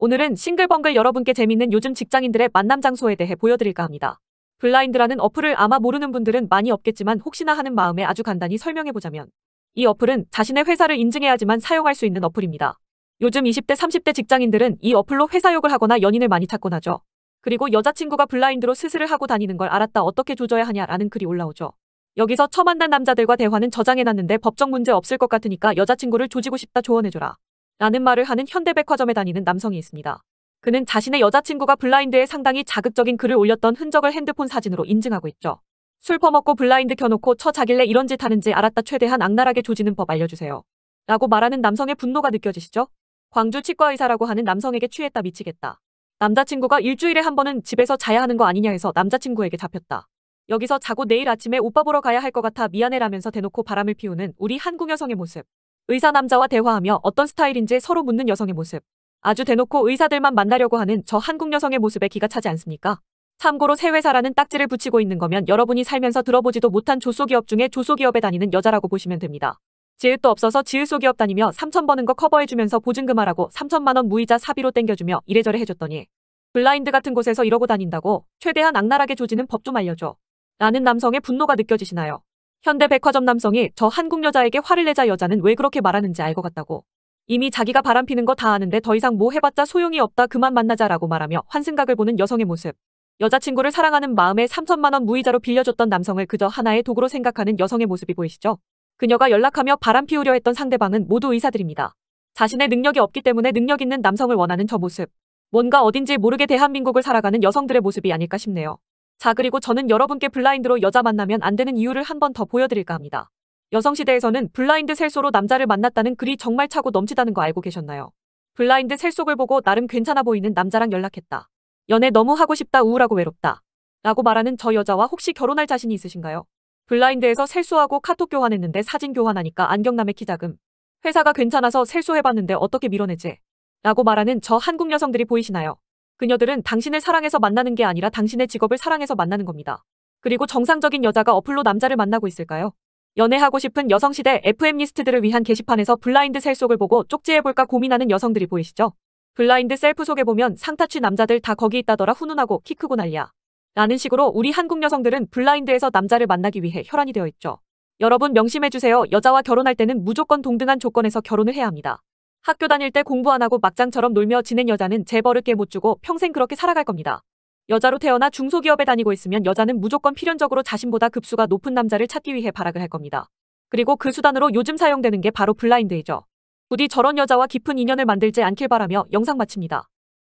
오늘은 싱글벙글 여러분께 재밌는 요즘 직장인들의 만남 장소에 대해 보여드릴까 합니다. 블라인드라는 어플을 아마 모르는 분들은 많이 없겠지만 혹시나 하는 마음에 아주 간단히 설명해보자면 이 어플은 자신의 회사를 인증해야지만 사용할 수 있는 어플입니다. 요즘 20대, 30대 직장인들은 이 어플로 회사욕을 하거나 연인을 많이 찾곤 하죠. 그리고 여자친구가 블라인드로 스스를 하고 다니는 걸 알았다 어떻게 조져야 하냐라는 글이 올라오죠. 여기서 처 만난 남자들과 대화는 저장해놨는데 법적 문제 없을 것 같으니까 여자친구를 조지고 싶다 조언해줘라. 라는 말을 하는 현대백화점에 다니는 남성이 있습니다. 그는 자신의 여자친구가 블라인드에 상당히 자극적인 글을 올렸던 흔적을 핸드폰 사진으로 인증하고 있죠. 술 퍼먹고 블라인드 켜놓고 처자길래 이런 짓 하는지 알았다 최대한 악랄하게 조지는 법 알려주세요. 라고 말하는 남성의 분노가 느껴지시죠? 광주 치과의사라고 하는 남성에게 취했다 미치겠다. 남자친구가 일주일에 한 번은 집에서 자야 하는 거 아니냐 해서 남자친구에게 잡혔다. 여기서 자고 내일 아침에 오빠 보러 가야 할 것 같아 미안해라면서 대놓고 바람을 피우는 우리 한국 여성의 모습. 의사 남자와 대화하며 어떤 스타일인지 서로 묻는 여성의 모습. 아주 대놓고 의사들만 만나려고 하는 저 한국 여성의 모습에 기가 차지 않습니까? 참고로 새 회사라는 딱지를 붙이고 있는 거면 여러분이 살면서 들어보지도 못한 조소기업 중에 조소기업에 다니는 여자라고 보시면 됩니다. 지읒도 없어서 지읒소기업 다니며 3천 버는 거 커버해주면서 보증금하라고 3천만 원 무이자 사비로 땡겨주며 이래저래 해줬더니 블라인드 같은 곳에서 이러고 다닌다고 최대한 악랄하게 조지는 법 좀 알려줘. 라는 남성의 분노가 느껴지시나요? 현대백화점 남성이 저 한국 여자에게 화를 내자 여자는 왜 그렇게 말하는지 알 것 같다고. 이미 자기가 바람피는 거 다 아는데 더 이상 뭐 해봤자 소용이 없다 그만 만나자라고 말하며 환승각을 보는 여성의 모습. 여자친구를 사랑하는 마음에 3천만 원 무이자로 빌려줬던 남성을 그저 하나의 도구로 생각하는 여성의 모습이 보이시죠? 그녀가 연락하며 바람피우려 했던 상대방은 모두 의사들입니다. 자신의 능력이 없기 때문에 능력 있는 남성을 원하는 저 모습. 뭔가 어딘지 모르게 대한민국을 살아가는 여성들의 모습이 아닐까 싶네요. 자 그리고 저는 여러분께 블라인드로 여자 만나면 안 되는 이유를 한 번 더 보여드릴까 합니다. 여성시대에서는 블라인드 셀소로 남자를 만났다는 글이 정말 차고 넘치다는 거 알고 계셨나요? 블라인드 셀속을 보고 나름 괜찮아 보이는 남자랑 연락했다. 연애 너무 하고 싶다 우울하고 외롭다. 라고 말하는 저 여자와 혹시 결혼할 자신이 있으신가요? 블라인드에서 셀소하고 카톡 교환했는데 사진 교환하니까 안경남의 키작음. 회사가 괜찮아서 셀소해봤는데 어떻게 밀어내지? 라고 말하는 저 한국 여성들이 보이시나요? 그녀들은 당신을 사랑해서 만나는 게 아니라 당신의 직업을 사랑해서 만나는 겁니다. 그리고 정상적인 여자가 어플로 남자를 만나고 있을까요? 연애하고 싶은 여성시대 FM리스트들을 위한 게시판에서 블라인드 셀 속을 보고 쪽지해볼까 고민하는 여성들이 보이시죠? 블라인드 셀프 속에 보면 상타취 남자들 다 거기 있다더라 훈훈하고 키 크고 난리야. 라는 식으로 우리 한국 여성들은 블라인드에서 남자를 만나기 위해 혈안이 되어 있죠. 여러분 명심해주세요. 여자와 결혼할 때는 무조건 동등한 조건에서 결혼을 해야 합니다. 학교 다닐 때 공부 안 하고 막장처럼 놀며 지낸 여자는 재벌을 깨 못 주고 평생 그렇게 살아갈 겁니다. 여자로 태어나 중소기업에 다니고 있으면 여자는 무조건 필연적으로 자신보다 급수가 높은 남자를 찾기 위해 발악을 할 겁니다. 그리고 그 수단으로 요즘 사용되는 게 바로 블라인드이죠. 부디 저런 여자와 깊은 인연을 만들지 않길 바라며 영상 마칩니다.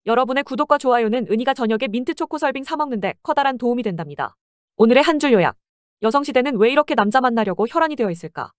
여러분의 구독과 좋아요는 은희가 저녁에 민트초코 설빙 사먹는데 커다란 도움이 된답니다. 오늘의 한 줄 요약. 여성시대는 왜 이렇게 남자 만나려고 혈안이 되어 있을까?